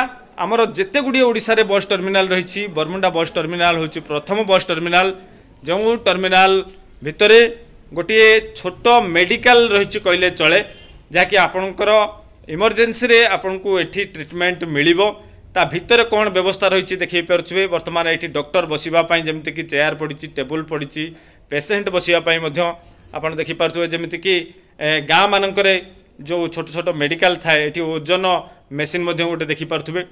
ଆମର ଯେତେ ଗୁଡ଼ିଏ ଓଡ଼ିଶାରେ ବସ୍ ଟର୍ମିନାଲ ରହିଛି ବରମୁଣ୍ଡା ବସ୍ ଟର୍ମିନାଲ ହେଉଛି ପ୍ରଥମ ବସ୍ ଟର୍ମିନାଲ ଯେଉଁ ଟର୍ମିନାଲ ଭିତରେ ଗୋଟିଏ ଛୋଟ ମେଡ଼ିକାଲ ରହିଛି କହିଲେ ଚଳେ ଯାହାକି ଆପଣଙ୍କର ଇମର୍ଜେନ୍ସିରେ ଆପଣଙ୍କୁ ଏଠି ଟ୍ରିଟମେଣ୍ଟ ମିଳିବ ତା ଭିତରେ କ'ଣ ବ୍ୟବସ୍ଥା ରହିଛି ଦେଖାଇ ପାରୁଥିବେ ବର୍ତ୍ତମାନ ଏଠି ଡକ୍ଟର ବସିବା ପାଇଁ ଯେମିତିକି ଚେୟାର ପଡ଼ିଛି ଟେବୁଲ୍ ପଡ଼ିଛି ପେସେଣ୍ଟ ବସିବା ପାଇଁ ମଧ୍ୟ ଆପଣ ଦେଖିପାରୁଥିବେ ଯେମିତିକି ଗାଁମାନଙ୍କରେ ଯେଉଁ ଛୋଟ ଛୋଟ ମେଡ଼ିକାଲ ଥାଏ ଏଠି ଓଜନ ମେସିନ୍ ମଧ୍ୟ ଗୋଟେ ଦେଖିପାରୁଥିବେ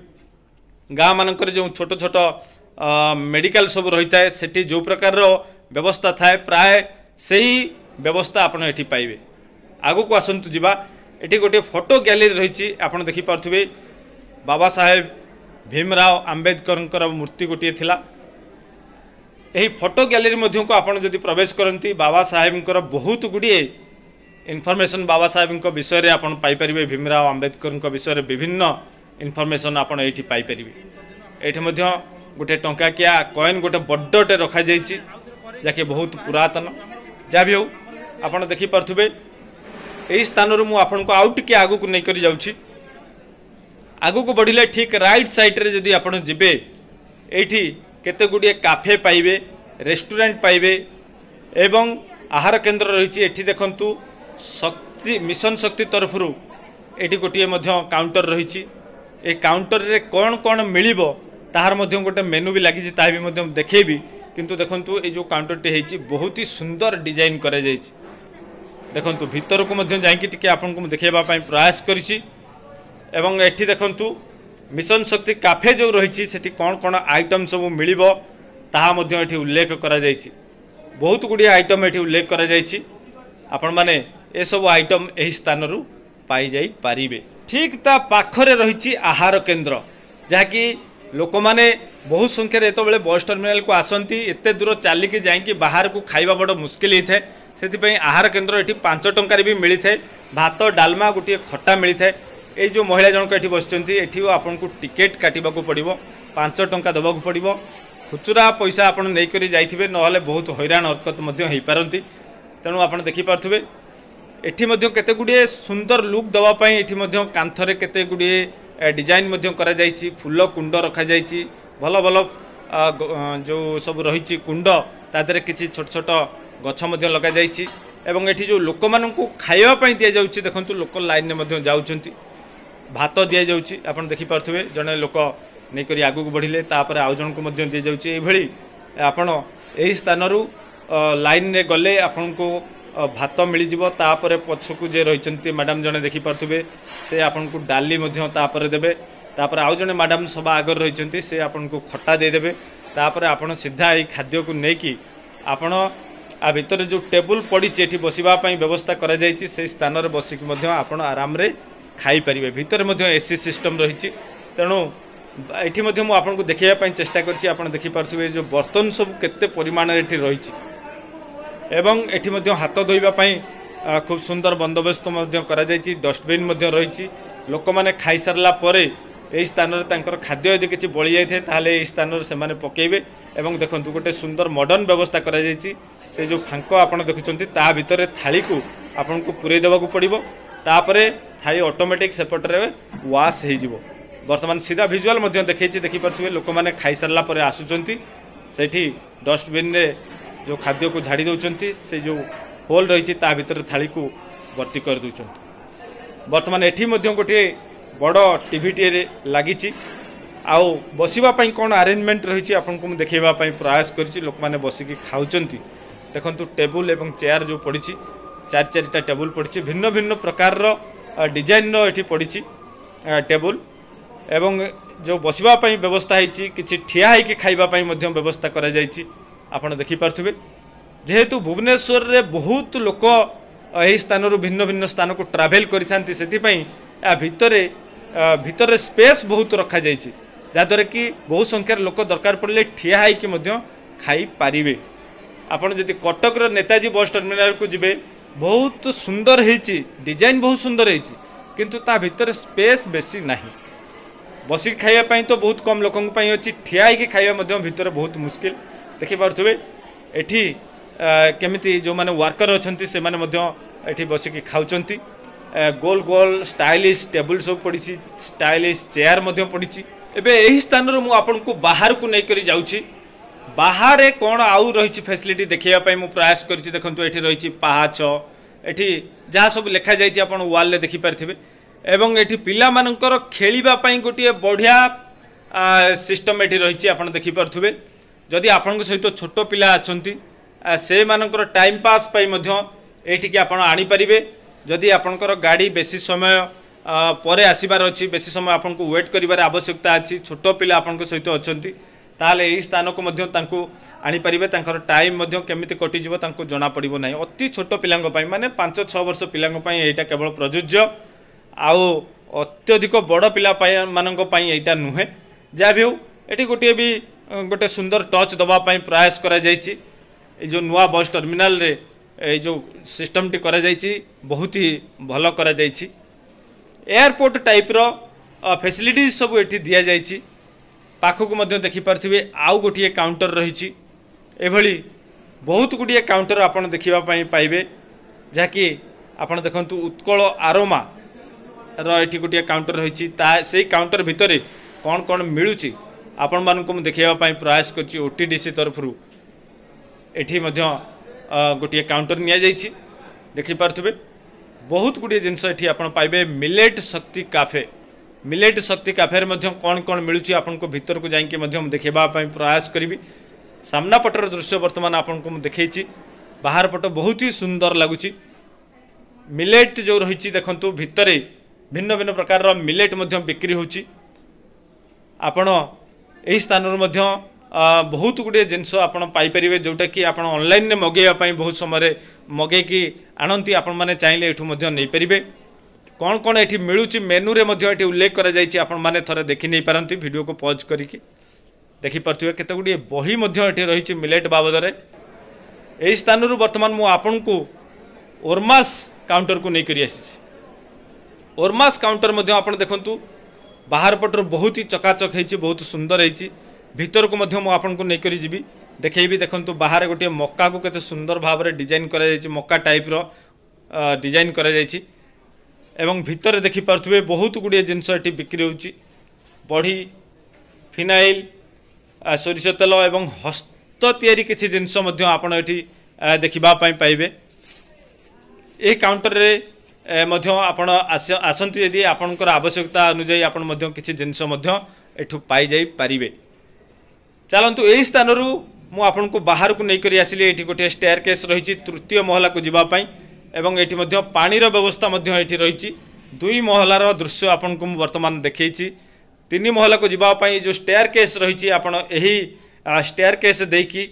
ଗାଁମାନଙ୍କରେ ଯେଉଁ ଛୋଟ ଛୋଟ ମେଡ଼ିକାଲ ସବୁ ରହିଥାଏ ସେଠି ଯେଉଁ ପ୍ରକାରର ବ୍ୟବସ୍ଥା ଥାଏ ପ୍ରାୟ से ही व्यवस्था आपठ पाइबे आग को आसतु जी ये गोटे फोटो ग्यारी रही देखिपे बाबा साहेब भीमराव आंबेदकर मूर्ति गोटे फोटो ग्यारी आपत प्रवेश करती बाबा साहेब बहुत गुड़े इनफर्मेसन बाबा साहेब विषय में आपर भीमराव आंबेदकर विषय में विभिन्न इनफर्मेसन आपर ये गोटे टाकिया कॉन गोटे बड़टे रखा जाकि बहुत पुरतन ଯାହା ବି ହେଉ ଆପଣ ଦେଖିପାରୁଥିବେ ଏହି ସ୍ଥାନରୁ ମୁଁ ଆପଣଙ୍କୁ ଆଉ ଟିକିଏ ଆଗକୁ ନେଇକରି ଯାଉଛି ଆଗକୁ ବଢ଼ିଲେ ଠିକ୍ ରାଇଟ୍ ସାଇଡ଼୍ରେ ଯଦି ଆପଣ ଯିବେ ଏଇଠି କେତେ ଗୁଡ଼ିଏ କାଫେ ପାଇବେ ରେଷ୍ଟୁରାଣ୍ଟ ପାଇବେ ଏବଂ ଆହାର କେନ୍ଦ୍ର ରହିଛି ଏଠି ଦେଖନ୍ତୁ ଶକ୍ତି ମିଶନ ଶକ୍ତି ତରଫରୁ ଏଠି ଗୋଟିଏ ମଧ୍ୟ କାଉଣ୍ଟର ରହିଛି ଏ କାଉଣ୍ଟରରେ କ'ଣ କ'ଣ ମିଳିବ ତାହାର ମଧ୍ୟ ଗୋଟେ ମେନୁ ବି ଲାଗିଛି ତାହା ବି ମଧ୍ୟ ଦେଖେଇବି কিন্তু দেখন্তু এই ଯେଉଁ କାଉଣ୍ଟରଟି ହେଇଛି ବହୁତ ହି ସୁନ୍ଦର ଡିଜାଇନ୍ କରାଯାଇଛି ଦେଖନ୍ତୁ ଭିତରକୁ ମଧ୍ୟ ଯାଇକି ଟିକେ ଆପଣଙ୍କୁ ମୁଁ ଦେଖାଇବା ପାଇଁ ପ୍ରୟାସ କରିଛି ଏବଂ ଏଠି ଦେଖନ୍ତୁ ମିଶନ ଶକ୍ତି କାଫେ ଯେଉଁ ରହିଛି ସେଠି କ'ଣ କ'ଣ ଆଇଟମ୍ ସବୁ ମିଳିବ ତାହା ମଧ୍ୟ ଏଠି ଉଲ୍ଲେଖ କରାଯାଇଛି ବହୁତ ଗୁଡ଼ିଏ ଆଇଟମ୍ ଏଠି ଉଲ୍ଲେଖ କରାଯାଇଛି ଆପଣମାନେ ଏସବୁ ଆଇଟମ୍ ଏହି ସ୍ଥାନରୁ ପାଇଯାଇପାରିବେ ଠିକ୍ ତା ପାଖରେ ରହିଛି ଆହାର କେନ୍ଦ୍ର ଯାହାକି ଲୋକମାନେ बहुत संख्यार ये बड़े बस टर्मिनाल को आसती एत दूर चलिकी जा बाहर को खावा बड़ मुस्किल होता है से आहार केन्द्र ये पांच टकर भात डालमा गोटे खटा मिलता है ये जो महिला जनक ये बस आपको टिकेट काटा पड़ो पांच टाँह देवाक पड़ो खुचुरा पैसा आपड़ नहींकर जाइए ना बहुत हईरा हरकत हो होती तेणु आप देखिपे ये गुड़े सुंदर लुक देवाई कांथर केत गुड़िए डिजाइन कर फुल कुंड रखी ଭଲ ଭଲ ଯେଉଁ ସବୁ ରହିଛି କୁଣ୍ଡ ତା ଦେହରେ କିଛି ଛୋଟ ଛୋଟ ଗଛ ମଧ୍ୟ ଲଗାଯାଇଛି ଏବଂ ଏଠି ଯେଉଁ ଲୋକମାନଙ୍କୁ ଖାଇବା ପାଇଁ ଦିଆଯାଉଛି ଦେଖନ୍ତୁ ଲୋକ ଲାଇନ୍ରେ ମଧ୍ୟ ଯାଉଛନ୍ତି ଭାତ ଦିଆଯାଉଛି ଆପଣ ଦେଖିପାରୁଥିବେ ଜଣେ ଲୋକ ନେଇକରି ଆଗକୁ ବଢ଼ିଲେ ତାପରେ ଆଉ ଜଣଙ୍କୁ ମଧ୍ୟ ଦିଆଯାଉଛି ଏଇଭଳି ଆପଣ ଏହି ସ୍ଥାନରୁ ଲାଇନ୍ରେ ଗଲେ ଆପଣଙ୍କୁ ଭାତ ମିଳିଯିବ ତାପରେ ପଛକୁ ଯେ ରହିଛନ୍ତି ମ୍ୟାଡ଼ାମ୍ ଜଣେ ଦେଖିପାରୁଥିବେ ସେ ଆପଣଙ୍କୁ ଡାଲି ମଧ୍ୟ ତାପରେ ଦେବେ ତାପରେ ଆଉ ଜଣେ ମ୍ୟାଡ଼ାମ୍ ସବା ଆଗରେ ରହିଛନ୍ତି ସେ ଆପଣଙ୍କୁ ଖଟା ଦେଇଦେବେ ତାପରେ ଆପଣ ସିଧା ଏଇ ଖାଦ୍ୟକୁ ନେଇକି ଆପଣ ଆ ଭିତରେ ଯେଉଁ ଟେବୁଲ୍ ପଡ଼ିଛି ଏଠି ବସିବା ପାଇଁ ବ୍ୟବସ୍ଥା କରାଯାଇଛି ସେଇ ସ୍ଥାନରେ ବସିକି ମଧ୍ୟ ଆପଣ ଆରାମରେ ଖାଇପାରିବେ ଭିତରେ ମଧ୍ୟ ଏସି ସିଷ୍ଟମ୍ ରହିଛି ତେଣୁ ଏଠି ମଧ୍ୟ ମୁଁ ଆପଣଙ୍କୁ ଦେଖାଇବା ପାଇଁ ଚେଷ୍ଟା କରିଛି ଆପଣ ଦେଖିପାରୁଥିବେ ଯେଉଁ ବର୍ତ୍ତନ ସବୁ କେତେ ପରିମାଣରେ ଏଠି ରହିଛି এবং এটি মধ্যে হাত ধোଇବା ପାଇଁ খুব সুন্দর বন্দোবস্ত মধ্যে করা যাইছি ডস্টবিন মধ্যে রয়েছে ଲୋକମାନେ ଖାଇସାରିଲା ପରେ ଏହି ସ୍ଥାନରେ ତାଙ୍କର ଖାଦ୍ୟ ଯଦି କିଛି ବଳି ଯାଇଥାଏ ତାହେଲେ ଏହି ସ୍ଥାନରେ ସେମାନେ ପକାଇବେ ଏବଂ ଦେଖନ୍ତୁ ଗୋଟେ ସୁନ୍ଦର ମଡ଼ର୍ଣ୍ଣ ବ୍ୟବସ୍ଥା କରାଯାଇଛି ସେ ଯେଉଁ ଫାଙ୍କ ଆପଣ ଦେଖୁଛନ୍ତି ତା ଭିତରେ ଥାଳିକୁ ଆପଣଙ୍କୁ ପୂରାଇ ଦେବାକୁ ପଡ଼ିବ ତାପରେ ଥାଳି ଅଟୋମେଟିକ୍ ସେପଟରେ ୱାଶ୍ ହେଇଯିବ ବର୍ତ୍ତମାନ ସିଧା ଭିଜୁଆଲ୍ ମଧ୍ୟ ଦେଖାଇଛି ଦେଖିପାରୁଥିବେ ଲୋକମାନେ ଖାଇସାରିଲା ପରେ ଆସୁଛନ୍ତି ସେଇଠି ଡଷ୍ଟବିନ୍ରେ ଯେଉଁ ଖାଦ୍ୟକୁ ଝାଡ଼ି ଦେଉଛନ୍ତି ସେ ଯେଉଁ ହୋଲ୍ ରହିଛି ତା ଭିତରେ ଥାଳିକୁ ଭର୍ତ୍ତି କରିଦେଉଛନ୍ତି ବର୍ତ୍ତମାନ ଏଠି ମଧ୍ୟ ଗୋଟିଏ ବଡ଼ ଟିଭିଟିଏରେ ଲାଗିଛି ଆଉ ବସିବା ପାଇଁ କ'ଣ ଆରେଞ୍ଜମେଣ୍ଟ ରହିଛି ଆପଣଙ୍କୁ ମୁଁ ଦେଖାଇବା ପାଇଁ ପ୍ରୟାସ କରିଛି ଲୋକମାନେ ବସିକି ଖାଉଛନ୍ତି ଦେଖନ୍ତୁ ଟେବୁଲ୍ ଏବଂ ଚେୟାର ଯେଉଁ ପଡ଼ିଛି ଚାରି ଚାରିଟା ଟେବୁଲ୍ ପଡ଼ିଛି ଭିନ୍ନ ଭିନ୍ନ ପ୍ରକାରର ଡିଜାଇନ୍ର ଏଠି ପଡ଼ିଛି ଟେବୁଲ୍ ଏବଂ ଯେଉଁ ବସିବା ପାଇଁ ବ୍ୟବସ୍ଥା ହେଇଛି କିଛି ଠିଆ ହେଇକି ଖାଇବା ପାଇଁ ମଧ୍ୟ ବ୍ୟବସ୍ଥା କରାଯାଇଛି आप देखिपे जेहेतु भुवनेश्वर से बहुत लोक यही स्थान भिन्न भिन्न स्थान को ट्राभेल कर भर स्पेस बहुत रखा जाए जाद्वर कि बहु संख्यार लोक दरकार पड़े ठिया खाई आपत कटक रेताजी बस टर्मिनाल को जी बहुत सुंदर डिजाइन बहुत सुंदर किंतु ता स्पेस बेसी ना बसिक खाइबापी तो बहुत कम लोक अच्छी ठिया खाइबा भितर बहुत मुस्किल ଦେଖିପାରୁଥିବେ ଏଠି କେମିତି ଯେଉଁମାନେ ୱାର୍କର ଅଛନ୍ତି ସେମାନେ ମଧ୍ୟ ଏଠି ବସିକି ଖାଉଛନ୍ତି ଗୋଲ ଗୋଲ ଷ୍ଟାଇଲିଶ ଟେବୁଲ ସବୁ ପଡ଼ିଛି ଷ୍ଟାଇଲିଶ ଚେୟାର ମଧ୍ୟ ପଡ଼ିଛି ଏବେ ଏହି ସ୍ଥାନରୁ ମୁଁ ଆପଣଙ୍କୁ ବାହାରକୁ ନେଇକରି ଯାଉଛି ବାହାରେ କ'ଣ ଆଉ ରହିଛି ଫ୍ୟାସିଲିଟି ଦେଖାଇବା ପାଇଁ ମୁଁ ପ୍ରୟାସ କରିଛି ଦେଖନ୍ତୁ ଏଠି ରହିଛି ପାହାଚ ଏଠି ଯାହା ସବୁ ଲେଖାଯାଇଛି ଆପଣ ୱାଲ୍ରେ ଦେଖିପାରିଥିବେ ଏବଂ ଏଠି ପିଲାମାନଙ୍କର ଖେଳିବା ପାଇଁ ଗୋଟିଏ ବଢ଼ିଆ ସିଷ୍ଟମ୍ ଏଠି ରହିଛି ଆପଣ ଦେଖିପାରୁଥିବେ ଯଦି ଆପଣଙ୍କ ସହିତ ଛୋଟ ପିଲା ଅଛନ୍ତି ସେମାନଙ୍କର ଟାଇମ୍ ପାସ୍ ପାଇଁ ମଧ୍ୟ ଏଇଠିକି ଆପଣ ଆଣିପାରିବେ ଯଦି ଆପଣଙ୍କର ଗାଡ଼ି ବେଶୀ ସମୟ ପରେ ଆସିବାର ଅଛି ବେଶୀ ସମୟ ଆପଣଙ୍କୁ ୱେଟ୍ କରିବାର ଆବଶ୍ୟକତା ଅଛି ଛୋଟ ପିଲା ଆପଣଙ୍କ ସହିତ ଅଛନ୍ତି ତାହେଲେ ଏହି ସ୍ଥାନକୁ ମଧ୍ୟ ତାଙ୍କୁ ଆଣିପାରିବେ ତାଙ୍କର ଟାଇମ୍ ମଧ୍ୟ କେମିତି କଟିଯିବ ତାଙ୍କୁ ଜଣାପଡ଼ିବ ନାହିଁ ଅତି ଛୋଟ ପିଲାଙ୍କ ପାଇଁ ମାନେ ପାଞ୍ଚ ଛଅ ବର୍ଷ ପିଲାଙ୍କ ପାଇଁ ଏଇଟା କେବଳ ପ୍ରଯୁଜ୍ୟ ଆଉ ଅତ୍ୟଧିକ ବଡ଼ ପିଲା ପାଇଁ ମାନଙ୍କ ପାଇଁ ଏଇଟା ନୁହେଁ ଯାହା ବି ହେଉ ଏଠି ଗୋଟିଏ ବି ଗୋଟେ ସୁନ୍ଦର ଟଚ୍ ଦେବା ପାଇଁ ପ୍ରୟାସ କରାଯାଇଛି ଏ ଯେଉଁ ନୂଆ ବସ୍ ଟର୍ମିନାଲରେ ଏଇ ଯେଉଁ ସିଷ୍ଟମଟି କରାଯାଇଛି ବହୁତ ହି ଭଲ କରାଯାଇଛି ଏୟାରପୋର୍ଟ ଟାଇପ୍ର ଫେସିଲିଟି ସବୁ ଏଠି ଦିଆଯାଇଛି ପାଖକୁ ମଧ୍ୟ ଦେଖିପାରୁଥିବେ ଆଉ ଗୋଟିଏ କାଉଣ୍ଟର ରହିଛି ଏଭଳି ବହୁତ ଗୁଡ଼ିଏ କାଉଣ୍ଟର ଆପଣ ଦେଖିବା ପାଇଁ ପାଇବେ ଯାହାକି ଆପଣ ଦେଖନ୍ତୁ ଉତ୍କଳ ଆରୋମାର ଏଠି ଗୋଟିଏ କାଉଣ୍ଟର ରହିଛି ତା ସେଇ କାଉଣ୍ଟର ଭିତରେ କ'ଣ କ'ଣ ମିଳୁଛି आपण मानक देखापी प्रयास कर ओटीडीसी तरफ ये गोटे काउंटर नि देखिपे बहुत गुड़े जिनस millet Shakti cafe millet Shakti cafe कौन कौन मिलूँ आपन भितर को जाकि देखापी प्रयास करी सामनापटर दृश्य बर्तमान आपन को देखी बाहर पट बहुत ही सुंदर लगुच मिलेट जो रही देखते भितर भिन्न भिन्न प्रकार मिलेट बिक्री हो यही स्थान बहुत गुड़े जिनस जोटा कि आपल मगे बहुत समय मगे कि आणती आपण मैंने चाहिए यूपर कौन कौन ये मिलूँ मेनुरे उल्लेख कर थे देखी नहीं पारती भिड को पज कर देखिपे थे केत गुड़े बही ये रही मिलेट बाबद यही स्थान बर्तमान मुझण ओरमास काउंटर को लेकर आसमास काउंटर देखूँ ବାହାର ପଟରୁ ବହୁତ ହି ଚକାଚକ ହେଇଛି ବହୁତ ସୁନ୍ଦର ହେଇଛି ଭିତରକୁ ମଧ୍ୟ ମୁଁ ଆପଣଙ୍କୁ ନେଇକରି ଯିବି ଦେଖେଇବି ଦେଖନ୍ତୁ ବାହାରେ ଗୋଟିଏ ମକାକୁ କେତେ ସୁନ୍ଦର ଭାବରେ ଡିଜାଇନ୍ କରାଯାଇଛି ମକା ଟାଇପ୍ର ଡିଜାଇନ୍ କରାଯାଇଛି ଏବଂ ଭିତରେ ଦେଖିପାରୁଥିବେ ବହୁତ ଗୁଡ଼ିଏ ଜିନିଷ ଏଠି ବିକ୍ରି ହେଉଛି ବଢ଼ି ଫିନାଇଲ୍ ସୋରିଷ ତେଲ ଏବଂ ହସ୍ତ ତିଆରି କିଛି ଜିନିଷ ମଧ୍ୟ ଆପଣ ଏଠି ଦେଖିବା ପାଇଁ ପାଇବେ ଏ କାଉଣ୍ଟରରେ आसती यदि आपणकर आवश्यकता अनुजाई आप कि जिनस पारे चलतु यही स्थानू मु बाहर को लेकर आसली ये गोटे स्टेयर केस रही तृतीय महला को जीवाई ये पानीर व्यवस्था ये रही दुई महलार दृश्य आपन को वर्तमान देखी तीन महला को जीवाई जो स्टेयर केस रही स्टेयर केस देखी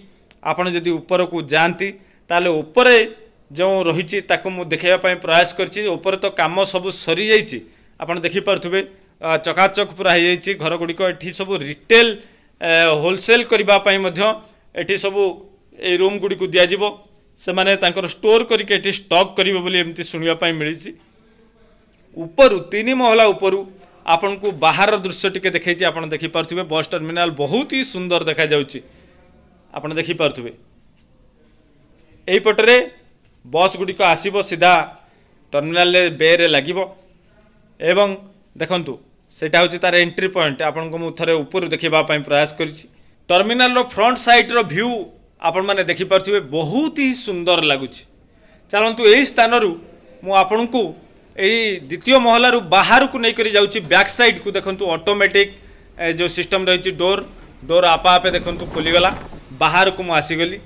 आपर को जाती ऊपर जो रही देखापी प्रयास करपर तो कम सब सरी जाइए आपड़ देखिपे चकाचक पूरा हो घर गुड़िकी सब रिटेल होलसेल करने सबू रूम गुड़ी दिजिव से मैंने स्टोर करके स्टक् करेंगे तीन महला उपरू आपन बाहर दृश्य टी देखिए आप देखिपे बस टर्मिनाल बहुत ही सुंदर देखा जापे यहीपटे ବସ୍ ଗୁଡ଼ିକ ଆସିବ ସିଧା ଟର୍ମିନାଲରେ ବେରେ ଲାଗିବ ଏବଂ ଦେଖନ୍ତୁ ସେଇଟା ହେଉଛି ତା'ର ଏଣ୍ଟ୍ରି ପଏଣ୍ଟ ଆପଣଙ୍କୁ ମୁଁ ଥରେ ଉପରୁ ଦେଖାଇବା ପାଇଁ ପ୍ରୟାସ କରିଛି ଟର୍ମିନାଲର ଫ୍ରଣ୍ଟ ସାଇଡ଼୍ର ଭ୍ୟୁ ଆପଣମାନେ ଦେଖିପାରୁଥିବେ ବହୁତ ହିଁ ସୁନ୍ଦର ଲାଗୁଛି ଚାଲନ୍ତୁ ଏହି ସ୍ଥାନରୁ ମୁଁ ଆପଣଙ୍କୁ ଏହି ଦ୍ୱିତୀୟ ମହଲାରୁ ବାହାରକୁ ନେଇକରି ଯାଉଛି ବ୍ୟାକ୍ ସାଇଡ଼୍କୁ ଦେଖନ୍ତୁ ଅଟୋମେଟିକ୍ ଯେଉଁ ସିଷ୍ଟମ୍ ରହିଛି ଡୋର୍ ଡୋର୍ ଆପେ ଆପେ ଦେଖନ୍ତୁ ଖୋଲିଗଲା ବାହାରକୁ ମୁଁ ଆସିଗଲି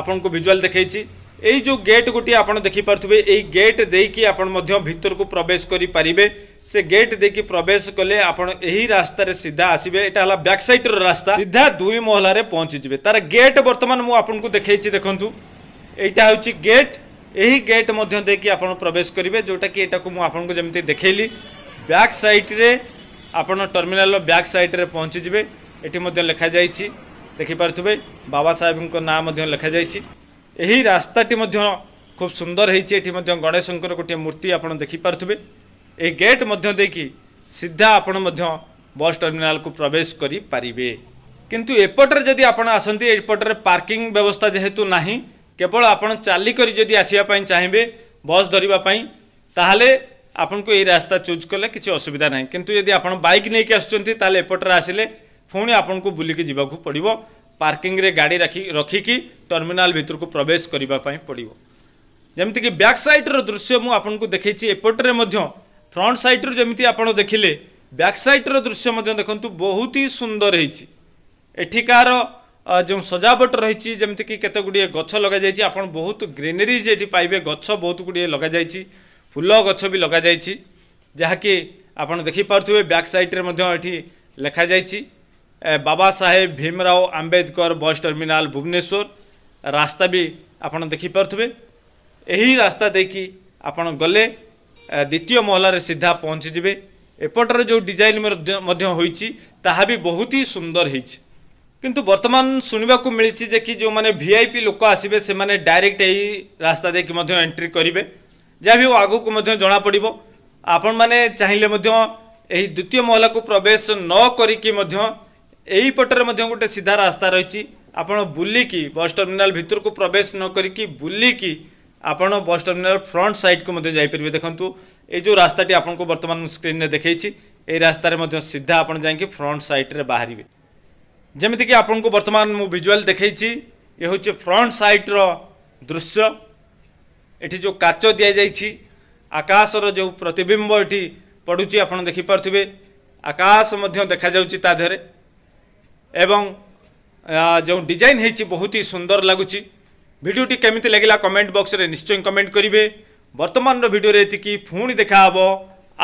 ଆପଣଙ୍କୁ ଭିଜୁଆଲ୍ ଦେଖାଇଛି यही जो गेट गोटी आप देखिपे गेट कि आपतर को प्रवेश करेंगे से गेट दे कि प्रवेश कले आपत सीधा आसवे यहाँ है बैक सैड्र रास्ता सीधा दुई महल पहुँची जी तार गेट बर्तमान मुझे देखिए देखूँ यहाँ हूँ गेट यही गेट देखिए आप प्रवेश करेंगे जोटा कि यहाँ को जमी देखली बैक सैड्रे आप टर्मिनाल बैक सैड्रे पहुँची जी ये लिखा जा देखिपे बाबा साहेब नाँ लिखा जा यही रास्ताटी खूब सुंदर होती गणेश गोटे मूर्ति आप देखिपे ये गेट देखी सीधा आप बस टर्मिनाल को प्रवेश करें किंतु एपटर जदि आसपटर पार्किंग व्यवस्था जेहेतु ना केवल आप चलिकर जब आसवाई चाहिए बस धरवापी ताहले आपन को ये रास्ता चूज कले कि असुविधा ना कि आप बैक नहीं कि आसपटर आसिले पुणी आपन को बुल्कि पड़ पार्किंग रे गाड़ी रखी रखिकी टर्मिनाल भितर को प्रवेश करने पड़ो जमीक बैक् सैड्र दृश्य मुझे देखिए एपटे फ्रंट सैड्रु जमी आप देखिले बैक् सैड्र दृश्य मध्य बहुत ही सुंदर होठिकार जो सजावट रही जमीक केत गुड़े गच लगे आप बहुत ग्रीनेरी ये पाइबे गच बहुत गुड़े लग जा फुल गच भी लग जा जहाँकि आप देखिपे बैक् सैड्रेठी लिखा जा बाबा साहेब भीमराव आंबेदकर बस टर्मिनाल भुवनेश्वर रास्ता भी आपत देखिपे रास्ता दे कि आप गले द्वितीय महलें सीधा पहुँची एपटर जो डिजाइन हो बहुत ही सुंदर किंतु वर्तमान शुणा को मिली जे कि जो मैंने भि लोक आसवे से मैंने डायरेक्ट यही रास्ता दे कि एंट्री करेंगे जहाँ भी आग को जमापड़ आपण मैने चाहिए द्वितीय महला को प्रवेश न नक यहीपटे गोटे सीधा रास्ता रही आप बुलिकी बस टर्मिनाल भितर को प्रवेश न करी बुलिकी आप बस टर्मिनाल फ्रंट सैड को जापरेंगे ये जो रास्ता आपको बर्तमान स्क्रीन में देखी ये रास्त सीधा आप जाकि फ्रंट सैड्रे बाहर जमीक आपको बर्तमान मुझुआल देखी ये हूँ फ्रंट सैड्र दृश्य ये जो काच दि जा आकाशर जो प्रतिबिंब ये पड़ू आप देखिपे आकाश मध्य देखा जाए जो डिजाइन होती बहुत ही सुंदर लगुच भिडटी केमी लगे कमेंट बक्स में निश्चय कमेंट करेंगे बर्तमान भिडियो ये पुणी देखा हे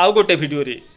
आउ गोटे भिडरी